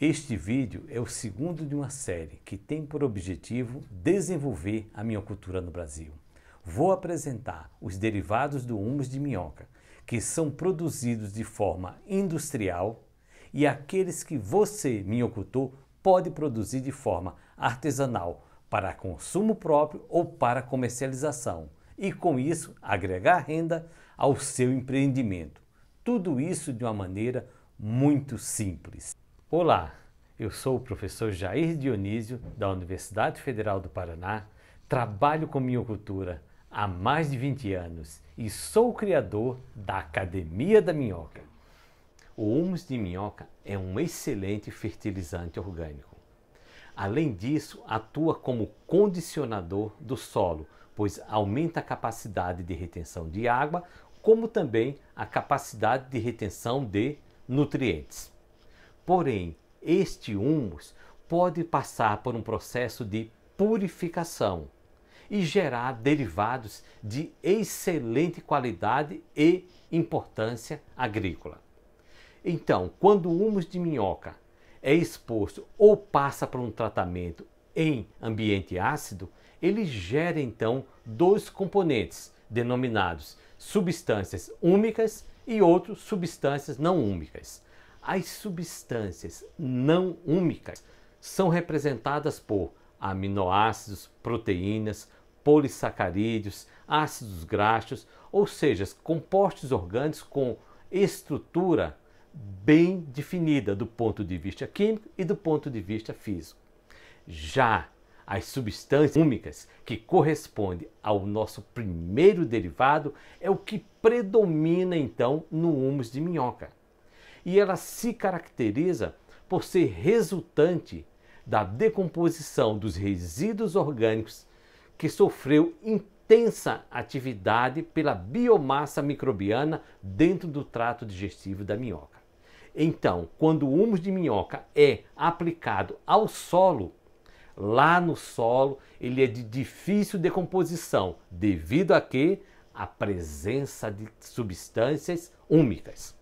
Este vídeo é o segundo de uma série que tem por objetivo desenvolver a cultura no Brasil. Vou apresentar os derivados do humus de minhoca, que são produzidos de forma industrial e aqueles que você, minhocultor, pode produzir de forma artesanal para consumo próprio ou para comercialização e com isso agregar renda ao seu empreendimento. Tudo isso de uma maneira muito simples. Olá, eu sou o professor Jair Dionísio, da Universidade Federal do Paraná, trabalho com minhocultura há mais de 20 anos e sou o criador da Academia da Minhoca. O humus de minhoca é um excelente fertilizante orgânico. Além disso, atua como condicionador do solo, pois aumenta a capacidade de retenção de água, como também a capacidade de retenção de nutrientes. Porém, este humus pode passar por um processo de purificação e gerar derivados de excelente qualidade e importância agrícola. Então, quando o humus de minhoca é exposto ou passa por um tratamento em ambiente ácido, ele gera então dois componentes denominados substâncias úmicas e outros substâncias não úmicas. As substâncias não úmicas são representadas por aminoácidos, proteínas, polissacarídeos, ácidos graxos, ou seja, compostos orgânicos com estrutura bem definida do ponto de vista químico e do ponto de vista físico. Já as substâncias úmicas, que corresponde ao nosso primeiro derivado, é o que predomina então no humus de minhoca e ela se caracteriza por ser resultante da decomposição dos resíduos orgânicos que sofreu intensa atividade pela biomassa microbiana dentro do trato digestivo da minhoca. Então, quando o humus de minhoca é aplicado ao solo, lá no solo ele é de difícil decomposição, devido a que a presença de substâncias úmicas.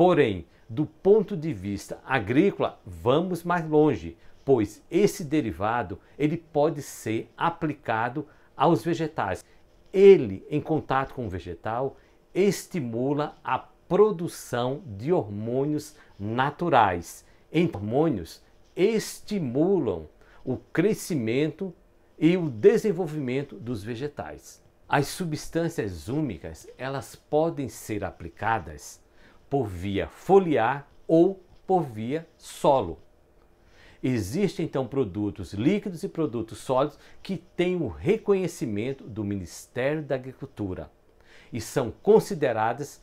Porém, do ponto de vista agrícola, vamos mais longe, pois esse derivado ele pode ser aplicado aos vegetais. Ele, em contato com o vegetal, estimula a produção de hormônios naturais. Em então, hormônios estimulam o crescimento e o desenvolvimento dos vegetais. As substâncias úmicas, elas podem ser aplicadas por via foliar ou por via solo. Existem então produtos líquidos e produtos sólidos que têm o reconhecimento do Ministério da Agricultura e são considerados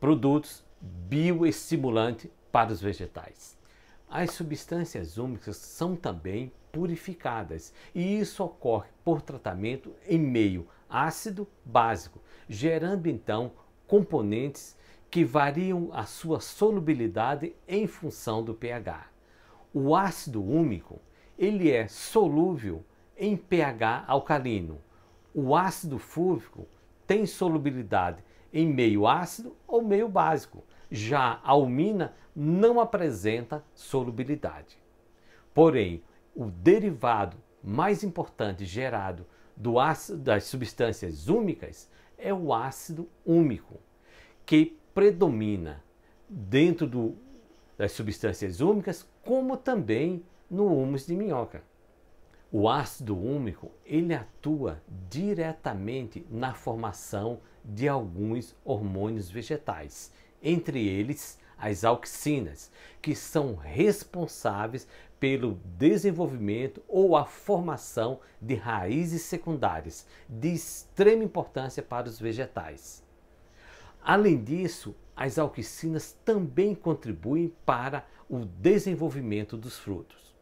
produtos bioestimulantes para os vegetais. As substâncias úmicas são também purificadas e isso ocorre por tratamento em meio ácido básico, gerando então componentes que variam a sua solubilidade em função do pH. O ácido úmico, ele é solúvel em pH alcalino. O ácido fúrico tem solubilidade em meio ácido ou meio básico. Já a almina não apresenta solubilidade. Porém, o derivado mais importante gerado do ácido das substâncias úmicas é o ácido úmico, que predomina dentro do, das substâncias úmicas, como também no humus de minhoca. O ácido úmico ele atua diretamente na formação de alguns hormônios vegetais, entre eles as auxinas, que são responsáveis pelo desenvolvimento ou a formação de raízes secundárias de extrema importância para os vegetais. Além disso, as auxinas também contribuem para o desenvolvimento dos frutos.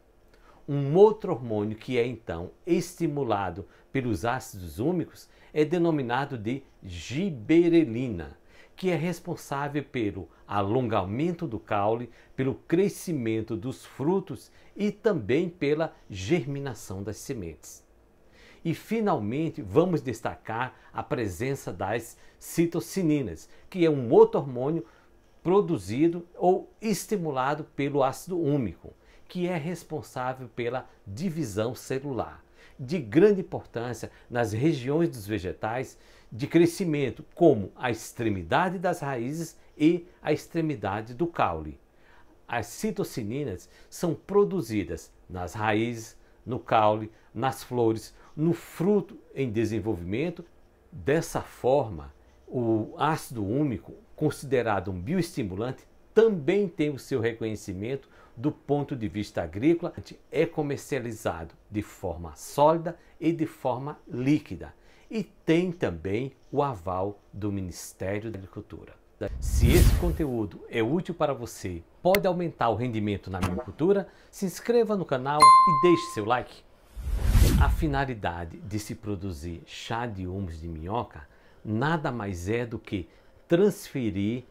Um outro hormônio que é então estimulado pelos ácidos úmicos é denominado de giberelina, que é responsável pelo alongamento do caule, pelo crescimento dos frutos e também pela germinação das sementes. E finalmente vamos destacar a presença das citocininas, que é um outro hormônio produzido ou estimulado pelo ácido úmico, que é responsável pela divisão celular, de grande importância nas regiões dos vegetais de crescimento, como a extremidade das raízes e a extremidade do caule. As citocininas são produzidas nas raízes, no caule, nas flores, no fruto em desenvolvimento. Dessa forma, o ácido úmico, considerado um bioestimulante, também tem o seu reconhecimento do ponto de vista agrícola, é comercializado de forma sólida e de forma líquida e tem também o aval do Ministério da Agricultura. Se esse conteúdo é útil para você, pode aumentar o rendimento na agricultura, se inscreva no canal e deixe seu like. A finalidade de se produzir chá de humus de minhoca nada mais é do que transferir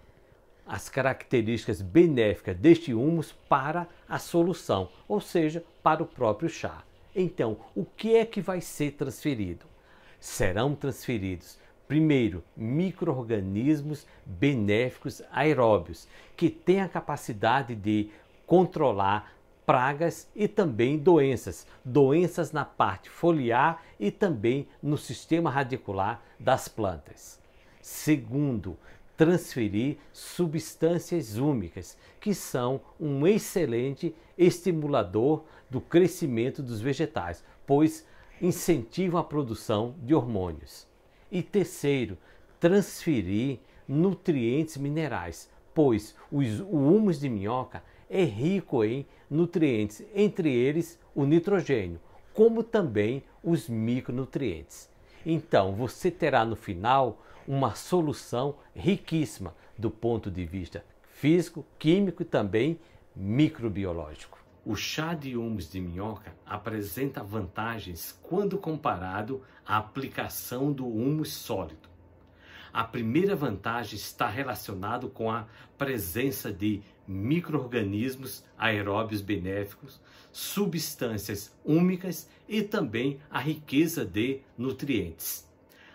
as características benéficas deste humus para a solução, ou seja, para o próprio chá. Então, o que é que vai ser transferido? Serão transferidos, primeiro, micro-organismos benéficos aeróbios, que têm a capacidade de controlar pragas e também doenças, doenças na parte foliar e também no sistema radicular das plantas. Segundo, transferir substâncias úmicas, que são um excelente estimulador do crescimento dos vegetais, pois incentivam a produção de hormônios. E terceiro, transferir nutrientes minerais, pois os, o humus de minhoca é rico em nutrientes, entre eles o nitrogênio, como também os micronutrientes. Então, você terá no final uma solução riquíssima do ponto de vista físico, químico e também microbiológico. O chá de humus de minhoca apresenta vantagens quando comparado à aplicação do humus sólido. A primeira vantagem está relacionada com a presença de microorganismos aeróbios benéficos, substâncias úmicas e também a riqueza de nutrientes.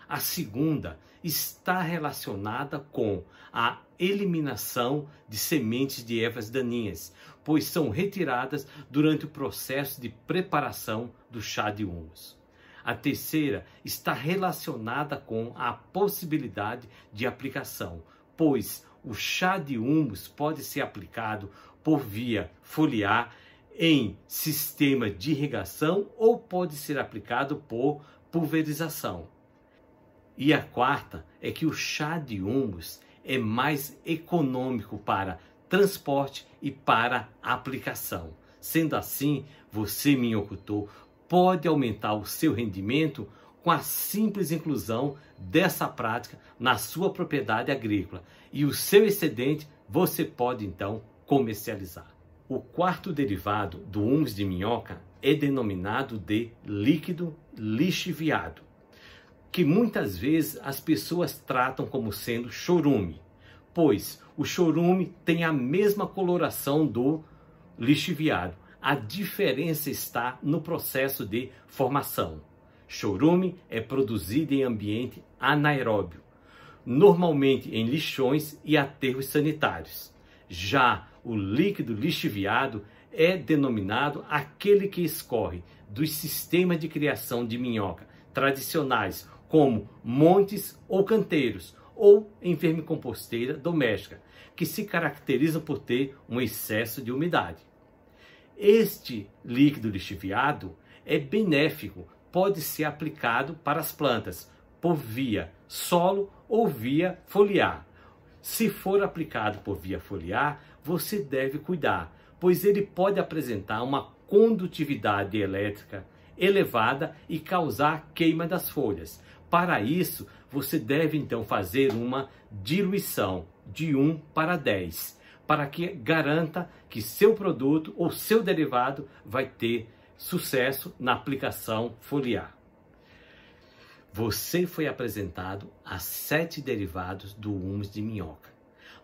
A segunda está relacionada com a eliminação de sementes de ervas daninhas, pois são retiradas durante o processo de preparação do chá de humus. A terceira está relacionada com a possibilidade de aplicação, pois o chá de humus pode ser aplicado por via foliar em sistema de irrigação ou pode ser aplicado por pulverização. E a quarta é que o chá de humus é mais econômico para transporte e para aplicação. Sendo assim, você, minhocutor, pode aumentar o seu rendimento com a simples inclusão dessa prática na sua propriedade agrícola e o seu excedente você pode então comercializar. O quarto derivado do humus de minhoca é denominado de líquido lixiviado, que muitas vezes as pessoas tratam como sendo chorume, pois o chorume tem a mesma coloração do lixiviado. A diferença está no processo de formação. Chorume é produzido em ambiente anaeróbio, normalmente em lixões e aterros sanitários. Já o líquido lixiviado é denominado aquele que escorre dos sistemas de criação de minhoca tradicionais, como montes ou canteiros, ou em vermicomposteira doméstica, que se caracteriza por ter um excesso de umidade. Este líquido lixiviado é benéfico pode ser aplicado para as plantas por via solo ou via foliar. Se for aplicado por via foliar, você deve cuidar, pois ele pode apresentar uma condutividade elétrica elevada e causar queima das folhas. Para isso, você deve então fazer uma diluição de 1 para 10, para que garanta que seu produto ou seu derivado vai ter Sucesso na aplicação foliar. Você foi apresentado a sete derivados do humus de minhoca,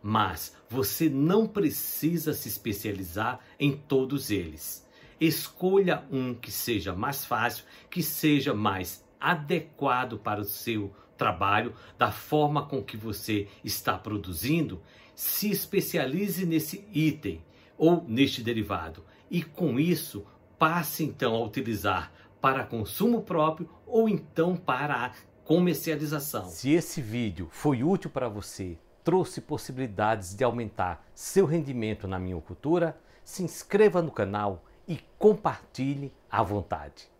mas você não precisa se especializar em todos eles. Escolha um que seja mais fácil, que seja mais adequado para o seu trabalho, da forma com que você está produzindo, se especialize nesse item ou neste derivado. E com isso passe então a utilizar para consumo próprio ou então para a comercialização. Se esse vídeo foi útil para você, trouxe possibilidades de aumentar seu rendimento na cultura, se inscreva no canal e compartilhe à vontade.